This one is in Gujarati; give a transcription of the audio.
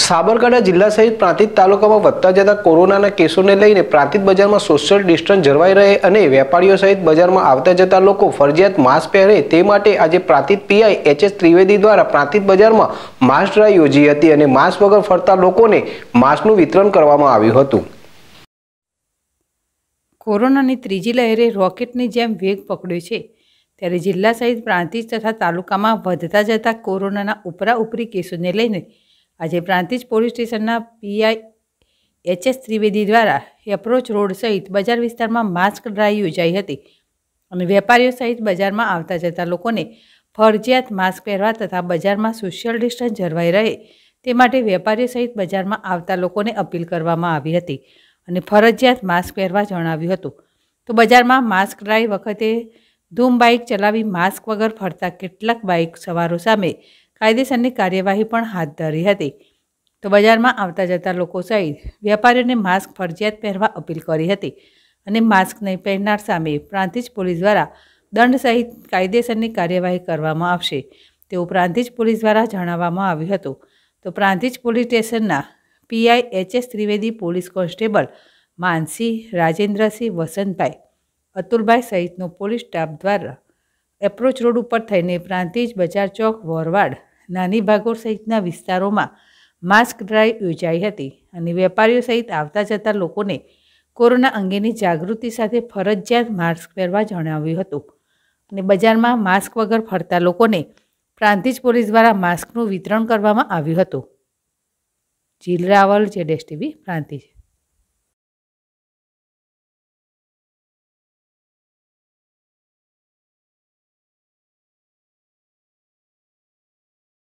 સાબરકાંઠા જિલ્લા સહિત પ્રાંતિજ તાલુકામાં વધતા જતા કોરોનાના કેસોને લઈને પ્રાંતિજ બજારમાં સોશિયલ ડિસ્ટન્સ જળવાઈ રહે અને વેપારીઓ સહિત બજારમાં આવતા જતા લોકો ફરજિયાત માસ્ક પહેરે તે માટે આજે Prantij PI H S Trivedi દ્વારા પ્રાંતિજ બજારમાં માસ્ક ડ્રાઈવ યોજી હતી અને માસ્ક વગર ફરતા લોકોને માસ્કનું વિતરણ કરવામાં આવ્યું હતું કોરોનાની ત્રીજી લહેરે રોકેટની જેમ વેગ પકડ્યો છે ત્યારે જિલ્લા સહિત પ્રાંતિજ તથા તાલુકામાં વધતા જતા કોરોનાના ઉપરા ઉપરી કેસોને લઈને આજે પ્રાંતિજ પોલીસ સ્ટેશનના પીઆઈ એચએસ ત્રિવેદી દ્વારા એપ્રોચ રોડ સહિત બજાર વિસ્તારમાં માસ્ક ડ્રાઈવ યોજાઈ હતી અને વેપારીઓ સહિત બજારમાં આવતા જતા લોકોને ફરજિયાત માસ્ક પહેરવા તથા બજારમાં સોશિયલ ડિસ્ટન્સ જળવાઈ રહે તે માટે વેપારીઓ સહિત બજારમાં આવતા લોકોને અપીલ કરવામાં આવી હતી અને ફરજિયાત માસ્ક પહેરવા જણાવ્યું હતું તો બજારમાં માસ્ક ડ્રાઈવ વખતે ધૂમ બાઇક ચલાવી માસ્ક વગર ફરતા કેટલાક બાઇક સવારો સામે કાયદેસરની કાર્યવાહી પણ હાથ ધરી હતી તો બજારમાં આવતા જતા લોકો સહિત વેપારીઓને માસ્ક ફરજિયાત પહેરવા અપીલ કરી હતી અને માસ્ક નહીં પહેરનાર સામે પ્રાંતિજ પોલીસ દ્વારા દંડ સહિત કાયદેસરની કાર્યવાહી કરવામાં આવશે તેવું પ્રાંતિજ પોલીસ દ્વારા જણાવવામાં આવ્યું હતું તો પ્રાંતિજ પોલીસ સ્ટેશનના PI H S Trivedi police constable Mansi Rajendrasinh Vasantbhai Atulbhai સહિતનો પોલીસ સ્ટાફ દ્વારા એપ્રોચ રોડ ઉપર થઈને પ્રાંતિજ બજાર ચોક વોરવાડ નાની ભાગોળ સહિતના વિસ્તારોમાં માસ્ક ડ્રાઈવ યોજાઈ હતી અને વેપારીઓ સહિત આવતા જતા લોકોને કોરોના અંગેની જાગૃતિ સાથે ફરજિયાત માસ્ક પહેરવા જણાવ્યું હતું અને બજારમાં માસ્ક વગર ફરતા લોકોને પ્રાંતિજ પોલીસ દ્વારા માસ્કનું વિતરણ કરવામાં આવ્યું હતું જીલ રાવલ જેડેસ ટીવી પ્રાંતિજ